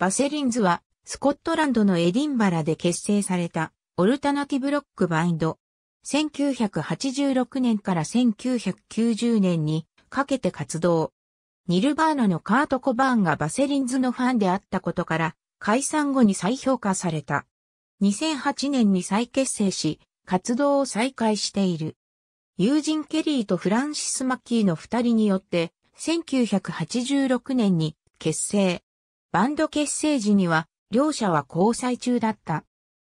バセリンズは、スコットランドのエディンバラで結成された、オルタナティブロックバインド。1986年から1990年にかけて活動。ニルバーナのカート・コバーンがバセリンズのファンであったことから、解散後に再評価された。2008年に再結成し、活動を再開している。友人ケリーとフランシス・マッキーの二人によって、1986年に結成。バンド結成時には、両者は交際中だった。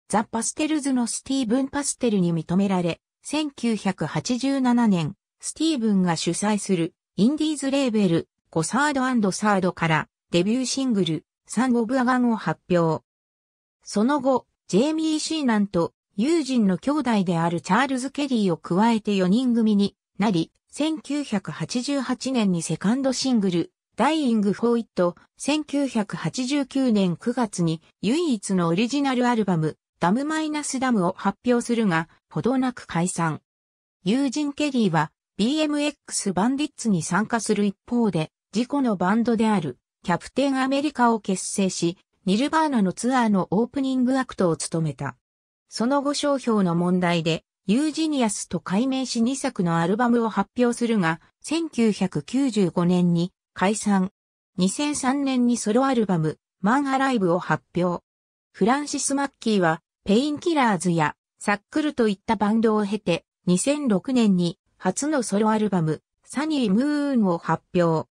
ザ・パステルズのスティーブン・パステルに認められ、1987年、スティーブンが主催するインディーズレーベル、コサードサードからデビューシングル、サン・オブ・アガンを発表。その後、ジェイミー・シーナンと友人の兄弟であるチャールズ・ケリーを加えて4人組になり、1988年にセカンドシングル、ダイイング・フォー・イット、1989年9月に唯一のオリジナルアルバム、ダム・マイナス・ダムを発表するが、ほどなく解散。ユージン・ケリーは BMX バンディッツに参加する一方で、自己のバンドであるキャプテン・アメリカを結成し、ニルバーナのツアーのオープニングアクトを務めた。その後商標の問題で、ユージニアスと改名し2作のアルバムを発表するが、1995年に解散。2003年にソロアルバム、マンアライブを発表。フランシス・マッキーは、ペインキラーズや、サックルといったバンドを経て、2006年に、初のソロアルバム、サニー・ムーンを発表。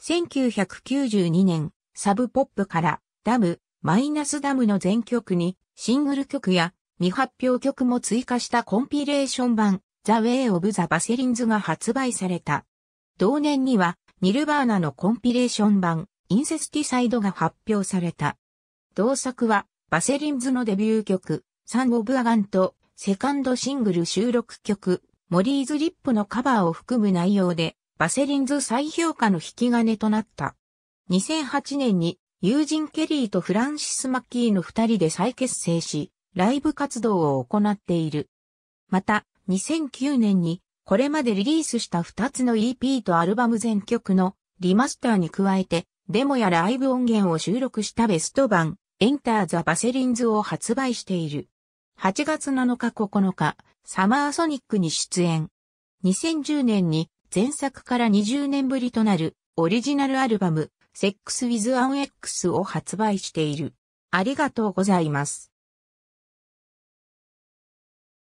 1992年、サブポップから、ダム、マイナスダムの全曲に、シングル曲や、未発表曲も追加したコンピレーション版、The Way of the b a l i n e s が発売された。同年には、ニルバーナのコンピレーション版、インセスティサイドが発表された。同作は、バセリンズのデビュー曲、サン・オブ・アガンと、セカンドシングル収録曲、モリーズ・リップのカバーを含む内容で、バセリンズ再評価の引き金となった。2008年に、友人ケリーとフランシス・マッキーの二人で再結成し、ライブ活動を行っている。また、2009年にこれまでリリースした2つの EP とアルバム全曲のリマスターに加えて、デモやライブ音源を収録したベスト版、エンターザ・バセリンズを発売している。8月7日9日、サマーソニックに出演。2010年に前作から20年ぶりとなるオリジナルアルバム、セックス・ウィズ・アン・エックスを発売している。ありがとうございます。